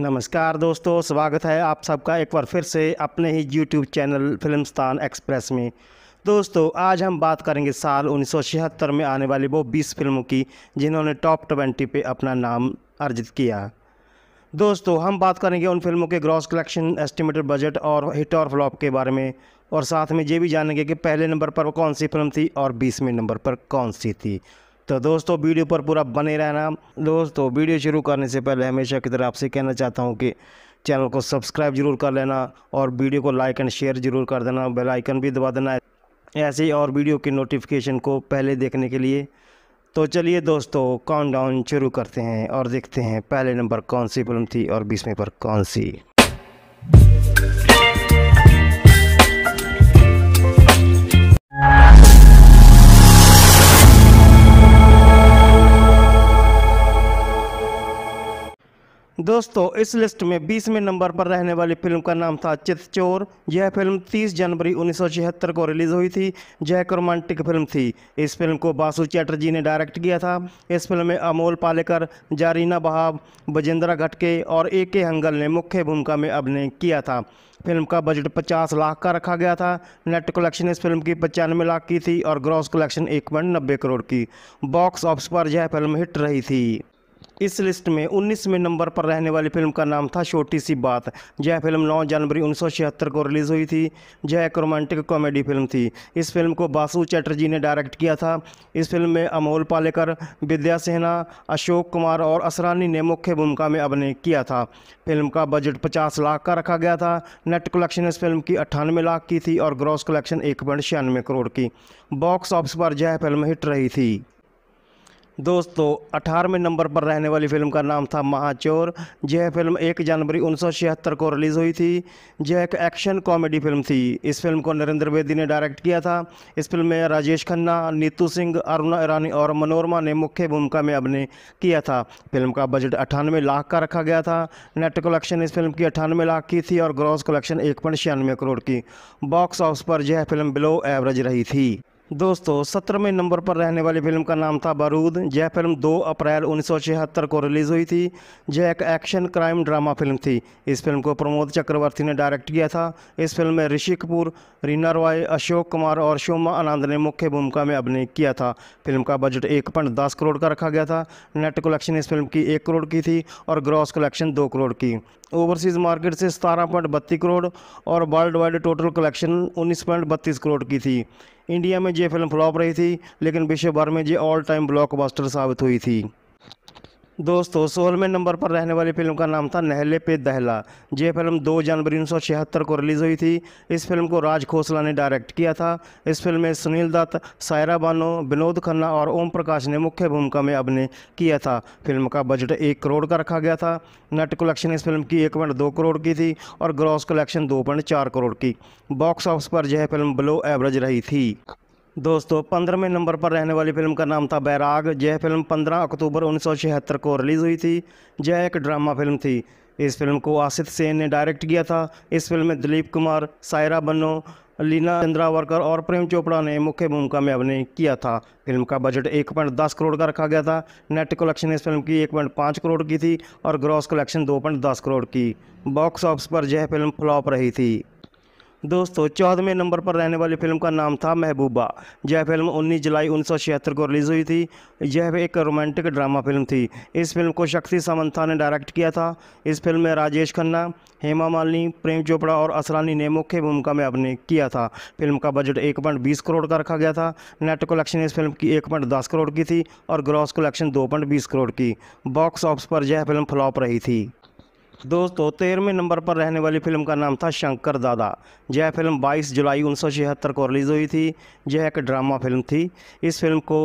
नमस्कार दोस्तों स्वागत है आप सबका एक बार फिर से अपने ही यूट्यूब चैनल फिल्मस्तान एक्सप्रेस में दोस्तों आज हम बात करेंगे साल उन्नीस में आने वाली वो 20 फिल्मों की जिन्होंने टॉप ट्वेंटी पे अपना नाम अर्जित किया दोस्तों हम बात करेंगे उन फिल्मों के ग्रॉस कलेक्शन एस्टिमेटेड बजट और हिट और फ्लॉप के बारे में और साथ में ये भी जानेंगे कि पहले नंबर पर कौन सी फिल्म थी और बीसवें नंबर पर कौन सी थी तो दोस्तों वीडियो पर पूरा बने रहना दोस्तों वीडियो शुरू करने से पहले हमेशा की तरह आपसे कहना चाहता हूँ कि चैनल को सब्सक्राइब जरूर कर लेना और वीडियो को लाइक एंड शेयर जरूर कर देना बेल आइकन भी दबा देना ऐसे ही और वीडियो की नोटिफिकेशन को पहले देखने के लिए तो चलिए दोस्तों काउंटडाउन शुरू करते हैं और देखते हैं पहले नंबर कौन सी फिल्म थी और बीसवें पर कौन सी दोस्तों इस लिस्ट में बीसवें नंबर पर रहने वाली फिल्म का नाम था चितचोर यह फिल्म 30 जनवरी उन्नीस को रिलीज़ हुई थी यह एक रोमांटिक फिल्म थी इस फिल्म को बासु चैटर्जी ने डायरेक्ट किया था इस फिल्म में अमोल पालेकर जारीना बहाब बजेंद्रा घटके और ए के हंगल ने मुख्य भूमिका में अभिनय किया था फिल्म का बजट 50 लाख का रखा गया था नेट कलेक्शन इस फिल्म की पचानवे लाख की थी और ग्रॉस कलेक्शन एक करोड़ की बॉक्स ऑफिस पर यह फिल्म हिट रही थी इस लिस्ट में उन्नीसवें नंबर पर रहने वाली फिल्म का नाम था छोटी सी बात यह फिल्म 9 जनवरी उन्नीस को रिलीज़ हुई थी यह एक रोमांटिक कॉमेडी फिल्म थी इस फिल्म को बासु चटर्जी ने डायरेक्ट किया था इस फिल्म में अमोल पालेकर विद्या सिन्हा अशोक कुमार और असरानी ने मुख्य भूमिका में अभिनय किया था फिल्म का बजट पचास लाख का रखा गया था नेट कलेक्शन इस फिल्म की अट्ठानवे लाख की थी और ग्रॉस कलेक्शन एक करोड़ की बॉक्स ऑफिस पर यह फिल्म हिट रही थी दोस्तों अठारहवें नंबर पर रहने वाली फिल्म का नाम था महाचोर यह फिल्म एक जनवरी उन्नीस को रिलीज़ हुई थी यह एक एक्शन कॉमेडी फिल्म थी इस फिल्म को नरेंद्र बेदी ने डायरेक्ट किया था इस फिल्म में राजेश खन्ना नीतू सिंह अरुणा ईरानी और मनोरमा ने मुख्य भूमिका में अभिनय किया था फिल्म का बजट अठानवे लाख का रखा गया था नेट कलेक्शन इस फिल्म की अठानवे लाख की थी और ग्रॉस कलेक्शन एक करोड़ की बॉक्स ऑफिस पर यह फिल्म बिलो एवरेज रही थी दोस्तों सत्रहवें नंबर पर रहने वाली फिल्म का नाम था बारूद यह फिल्म 2 अप्रैल उन्नीस को रिलीज़ हुई थी यह एक एक्शन क्राइम ड्रामा फिल्म थी इस फिल्म को प्रमोद चक्रवर्ती ने डायरेक्ट किया था इस फिल्म में ऋषि कपूर रीना रॉय अशोक कुमार और शोमा आनंद ने मुख्य भूमिका में अभिनय किया था फिल्म का बजट एक पॉइंट दस करोड़ का रखा गया था नेट कलेक्शन इस फिल्म की एक करोड़ की थी और ग्रॉस कलेक्शन दो करोड़ की ओवरसीज़ मार्केट से सतारह पॉइंट बत्तीस करोड़ और वर्ल्ड वाइड टोटल कलेक्शन उन्नीस पॉइंट बत्तीस करोड़ की थी इंडिया में ये फिल्म फ्लॉप रही थी लेकिन विश्व भर में ये ऑल टाइम ब्लॉकबस्टर साबित हुई थी दोस्तों सोलहवें नंबर पर रहने वाली फिल्म का नाम था नहले पे दहला ये फिल्म 2 जनवरी उन्नीस को रिलीज़ हुई थी इस फिल्म को राज खोसला ने डायरेक्ट किया था इस फिल्म में सुनील दत्त सायरा बानो विनोद खन्ना और ओम प्रकाश ने मुख्य भूमिका में अभिनय किया था फिल्म का बजट एक करोड़ का रखा गया था नेट कलेक्शन इस फिल्म की एक पॉइंट दो करोड़ की थी और ग्रॉस कलेक्शन दो पॉइंट चार करोड़ की बॉक्स ऑफिस पर यह फिल्म बिलो एवरेज रही थी दोस्तों पंद्रहवें नंबर पर रहने वाली फिल्म का नाम था बैराग यह फिल्म 15 अक्टूबर उन्नीस को रिलीज़ हुई थी यह एक ड्रामा फिल्म थी इस फिल्म को आसिफ सेन ने डायरेक्ट किया था इस फिल्म में दिलीप कुमार सायरा बन्नो लीना चंद्रावरकर और प्रेम चोपड़ा ने मुख्य भूमिका में अभिनय किया था फिल्म का बजट एक पॉइंट दस करोड़ का रखा गया था नेट कलेक्शन इस फिल्म की एक पॉइंट पाँच करोड़ की थी और ग्रॉस कलेक्शन दो पॉइंट दस करोड़ की बॉक्स ऑफिस पर यह फिल्म फ्लॉप रही थी दोस्तों चौदहवें नंबर पर रहने वाली फिल्म का नाम था महबूबा यह फिल्म 19 जुलाई उन्नीस को रिलीज़ हुई थी यह एक रोमांटिक ड्रामा फिल्म थी इस फिल्म को शक्ति सामंथा ने डायरेक्ट किया था इस फिल्म में राजेश खन्ना हेमा मालिनी प्रेम चोपड़ा और असरानी ने मुख्य भूमिका में अभिनय किया था फिल्म का बजट एक पॉइंट बीस करोड़ का रखा गया था नेट कलेक्शन इस फिल्म की एक पॉइंट दस करोड़ की थी और ग्रॉस कलेक्शन दो पॉइंट बीस करोड़ की बॉक्स ऑफिस पर यह फिल्म फ्लॉप रही थी दोस्तों तेरहवें नंबर पर रहने वाली फिल्म का नाम था शंकर दादा यह फिल्म 22 जुलाई उन्नीस को रिलीज़ हुई थी यह एक ड्रामा फिल्म थी इस फिल्म को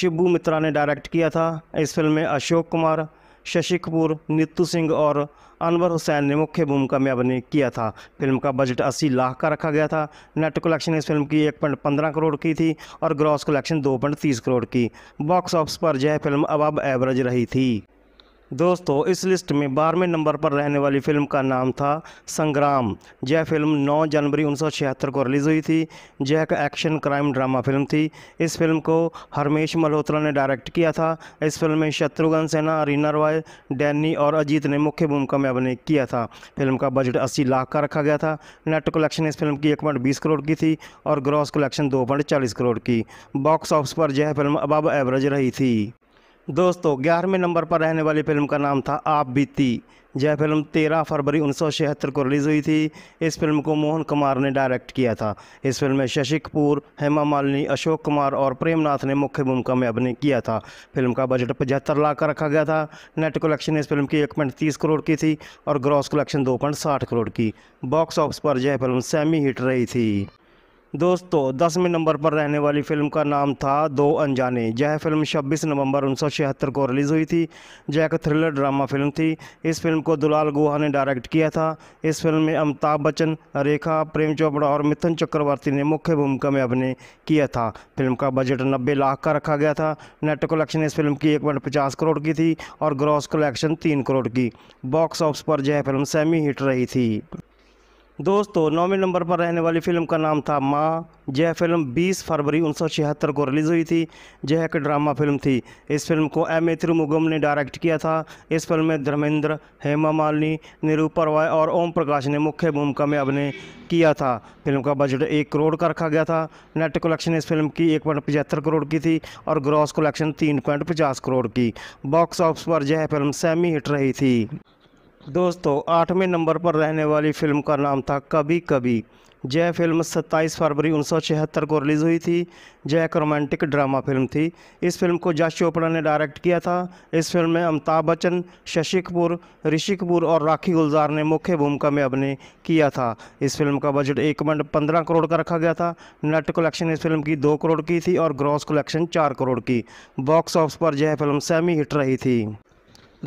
शिबू मित्रा ने डायरेक्ट किया था इस फिल्म में अशोक कुमार शशि कपूर नीतू सिंह और अनवर हुसैन ने मुख्य भूमिका में अभिनय किया था फिल्म का बजट 80 लाख का रखा गया था नेट कलेक्शन इस फिल्म की एक पॉइंट पंद्रह करोड़ की थी और ग्रॉस कलेक्शन दो पॉइंट तीस करोड़ की बॉक्स ऑफिस पर यह फिल्म अब एवरेज रही थी दोस्तों इस लिस्ट में बारहवें नंबर पर रहने वाली फिल्म का नाम था संग्राम यह फिल्म 9 जनवरी उन्नीस को रिलीज़ हुई थी यह एक एक्शन क्राइम ड्रामा फिल्म थी इस फिल्म को हरमेश मल्होत्रा ने डायरेक्ट किया था इस फिल्म में शत्रुघ्न सिन्हा रीना रॉय डैनी और अजीत ने मुख्य भूमिका में अभिनय किया था फिल्म का बजट अस्सी लाख का रखा गया था नेट कलेक्शन इस फिल्म की एक करोड़ की थी और ग्रॉस कलेक्शन दो करोड़ की बॉक्स ऑफिस पर यह फिल्म अब एवरेज रही थी दोस्तों ग्यारहवें नंबर पर रहने वाली फिल्म का नाम था आप बीती यह फिल्म 13 फरवरी उन्नीस को रिलीज़ हुई थी इस फिल्म को मोहन कुमार ने डायरेक्ट किया था इस फिल्म में शशि कपूर हेमा मालिनी अशोक कुमार और प्रेमनाथ ने मुख्य भूमिका में अभिनय किया था फिल्म का बजट पचहत्तर लाख का रखा गया था नेट कलेक्शन इस फिल्म की एक करोड़ की थी और ग्रॉस कलेक्शन दो करोड़ की बॉक्स ऑफिस पर यह फिल्म सेमी हिट रही थी दोस्तों दसवें नंबर पर रहने वाली फिल्म का नाम था दो अनजाने यह फिल्म 26 नवंबर उन्नीस को रिलीज़ हुई थी यह एक थ्रिलर ड्रामा फिल्म थी इस फिल्म को दुलाल गुहा ने डायरेक्ट किया था इस फिल्म में अमिताभ बच्चन रेखा प्रेम चोपड़ा और मिथुन चक्रवर्ती ने मुख्य भूमिका में अभिनय किया था फिल्म का बजट नब्बे लाख का रखा गया था नेट कलेक्शन इस फिल्म की एक करोड़ की थी और ग्रॉस कलेक्शन तीन करोड़ की बॉक्स ऑफिस पर यह फिल्म सेमी हिट रही थी दोस्तों नौवें नंबर पर रहने वाली फिल्म का नाम था माँ यह फिल्म 20 फरवरी उन्नीस को रिलीज़ हुई थी यह एक ड्रामा फिल्म थी इस फिल्म को एम ए तिरुमुगम ने डायरेक्ट किया था इस फिल्म में धर्मेंद्र हेमा मालिनी निरूपा रॉय और ओम प्रकाश ने मुख्य भूमिका में अभिनय किया था फिल्म का बजट एक करोड़ का रखा गया था नेट कलेक्शन इस फिल्म की एक पॉइंट पचहत्तर करोड़ की थी और ग्रॉस कलेक्शन तीन पॉइंट पचास करोड़ की बॉक्स ऑफिस पर यह फिल्म सेमी हिट रही थी दोस्तों आठवें नंबर पर रहने वाली फ़िल्म का नाम था कभी कभी जय फिल्म 27 फरवरी उन्नीस को रिलीज़ हुई थी जय एक रोमांटिक ड्रामा फिल्म थी इस फिल्म को जश चोपड़ा ने डायरेक्ट किया था इस फिल्म में अमिताभ बच्चन शशि कपूर ऋषि कपूर और राखी गुलजार ने मुख्य भूमिका में अभिनय किया था इस फिल्म का बजट एक मिनट पंद्रह करोड़ का रखा गया था नेट कलेक्शन इस फिल्म की दो करोड़ की थी और ग्रॉस कलेक्शन चार करोड़ की बॉक्स ऑफिस पर यह फिल्म सेमी हिट रही थी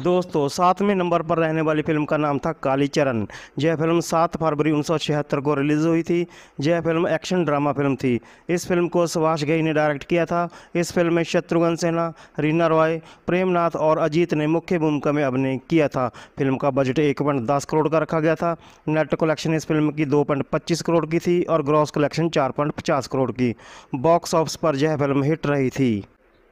दोस्तों सातवें नंबर पर रहने वाली फिल्म का नाम था कालीचरण यह फिल्म सात फरवरी उन्नीस को रिलीज़ हुई थी यह फिल्म एक्शन ड्रामा फिल्म थी इस फिल्म को सुभाष घई ने डायरेक्ट किया था इस फिल्म में शत्रुघ्न सिन्हा रीना रॉय प्रेमनाथ और अजीत ने मुख्य भूमिका में अभिनय किया था फिल्म का बजट एक करोड़ का रखा गया था नेट कलेक्शन इस फिल्म की दो करोड़ की थी और ग्रॉस कलेक्शन चार करोड़ की बॉक्स ऑफिस पर यह फिल्म हिट रही थी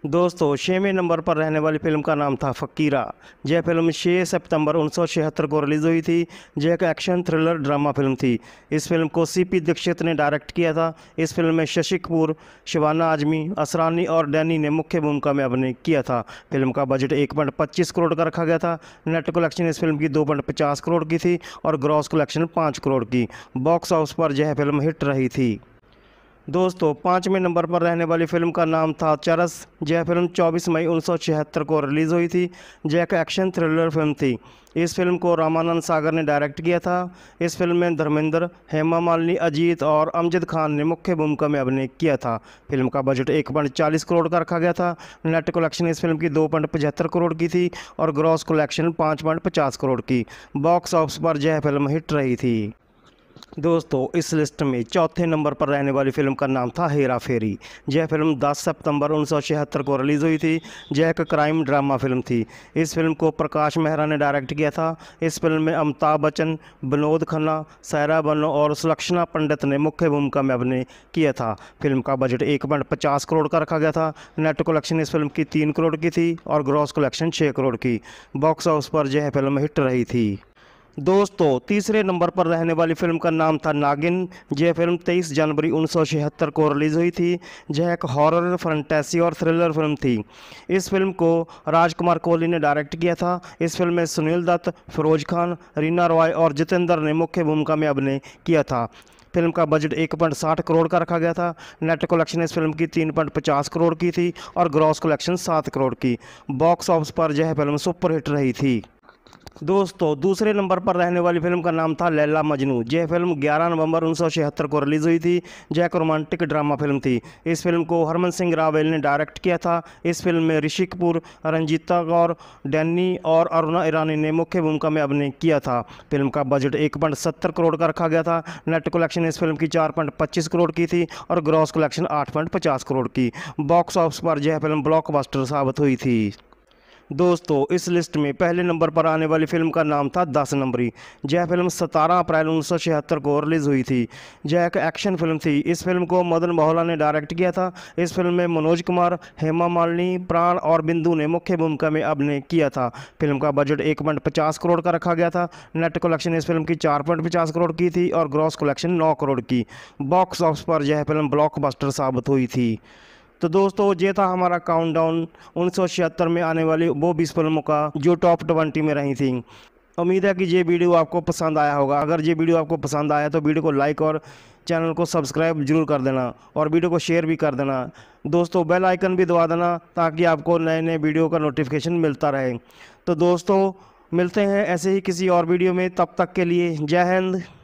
दोस्तों छवें नंबर पर रहने वाली फिल्म का नाम था फ़कीरा यह फिल्म 6 सितंबर उन्नीस को रिलीज़ हुई थी यह एक एक्शन थ्रिलर ड्रामा फिल्म थी इस फिल्म को सीपी दीक्षित ने डायरेक्ट किया था इस फिल्म में शशि कपूर शिवाना आजमी असरानी और डैनी ने मुख्य भूमिका में अभिनय किया था फिल्म का बजट एक करोड़ का रखा गया था नेट कलेक्शन इस फिल्म की दो करोड़ की थी और ग्रॉस कलेक्शन पाँच करोड़ की बॉक्स हाउस पर यह फिल्म हिट रही थी दोस्तों पाँचवें नंबर पर रहने वाली फिल्म का नाम था चरस यह फिल्म 24 मई उन्नीस को रिलीज़ हुई थी यह एक एक्शन थ्रिलर फिल्म थी इस फिल्म को रामानंद सागर ने डायरेक्ट किया था इस फिल्म में धर्मेंद्र हेमा मालिनी अजीत और अमजद खान ने मुख्य भूमिका में अभिनय किया था फिल्म का बजट एक पॉइंट चालीस करोड़ का रखा गया था नेट कलेक्शन इस फिल्म की दो पॉइंट पचहत्तर करोड़ की थी और ग्रॉस कलेक्शन पाँच पॉइंट पचास करोड़ की बॉक्स ऑफिस पर यह फिल्म हिट रही थी दोस्तों इस लिस्ट में चौथे नंबर पर रहने वाली फिल्म का नाम था हेरा फेरी यह फिल्म 10 सितंबर उन्नीस को रिलीज़ हुई थी यह एक क्राइम ड्रामा फिल्म थी इस फिल्म को प्रकाश मेहरा ने डायरेक्ट किया था इस फिल्म में अमिताभ बच्चन विनोद खन्ना सायरा बनो और सुलक्षणा पंडित ने मुख्य भूमिका में अभिनय किया था फिल्म का बजट एक करोड़ का रखा गया था नेट कलेक्शन इस फिल्म की तीन करोड़ की थी और ग्रॉस कलेक्शन छः करोड़ की बॉक्स हाउस पर यह फिल्म हिट रही थी दोस्तों तीसरे नंबर पर रहने वाली फिल्म का नाम था नागिन यह फिल्म 23 जनवरी उन्नीस को रिलीज़ हुई थी यह एक हॉरर फ्रंटेसी और थ्रिलर फिल्म थी इस फिल्म को राजकुमार कोहली ने डायरेक्ट किया था इस फिल्म में सुनील दत्त फिरोज खान रीना रॉय और जितेंद्र ने मुख्य भूमिका में अभिनय किया था फिल्म का बजट एक पॉइंट साठ करोड़ का रखा गया था नेट कलेक्शन इस फिल्म की तीन पॉइंट पचास करोड़ की थी और ग्रॉस कलेक्शन सात करोड़ की बॉक्स ऑफिस पर यह फिल्म सुपरहिट रही थी दोस्तों दूसरे नंबर पर रहने वाली फिल्म का नाम था लैला मजनू यह फिल्म 11 नवंबर उन्नीस को रिलीज़ हुई थी यह एक रोमांटिक ड्रामा फिल्म थी इस फिल्म को हरमन सिंह रावेल ने डायरेक्ट किया था इस फिल्म में ऋषि कपूर रंजीता गौर डैनी और अरुणा ईरानी ने मुख्य भूमिका में अभिनय किया था फिल्म का बजट एक करोड़ का रखा गया था नेट कलेक्शन इस फिल्म की चार करोड़ की थी और ग्रॉस कलेक्शन आठ करोड़ की बॉक्स ऑफिस पर यह फिल्म ब्लॉक साबित हुई थी दोस्तों इस लिस्ट में पहले नंबर पर आने वाली फिल्म का नाम था दस नंबरी यह फिल्म 17 अप्रैल उन्नीस को रिलीज़ हुई थी यह एक एक्शन फिल्म थी इस फिल्म को मदन मोहला ने डायरेक्ट किया था इस फिल्म में मनोज कुमार हेमा मालिनी प्राण और बिंदु ने मुख्य भूमिका में अभिनय किया था फिल्म का बजट एक करोड़ का रखा गया था नेट कलेक्शन इस फिल्म की चार करोड़ की थी और ग्रॉस कलेक्शन नौ करोड़ की बॉक्स ऑफिस पर यह फिल्म ब्लॉकबस्टर साबित हुई थी तो दोस्तों ये था हमारा काउंटडाउन उन्नीस में आने वाली वो बीस फिल्मों का जो टॉप ट्वेंटी में रही थी उम्मीद है कि ये वीडियो आपको पसंद आया होगा अगर ये वीडियो आपको पसंद आया तो वीडियो को लाइक और चैनल को सब्सक्राइब जरूर कर देना और वीडियो को शेयर भी कर देना दोस्तों बेल आइकन भी दबा देना ताकि आपको नए नए वीडियो का नोटिफिकेशन मिलता रहे तो दोस्तों मिलते हैं ऐसे ही किसी और वीडियो में तब तक के लिए जय हिंद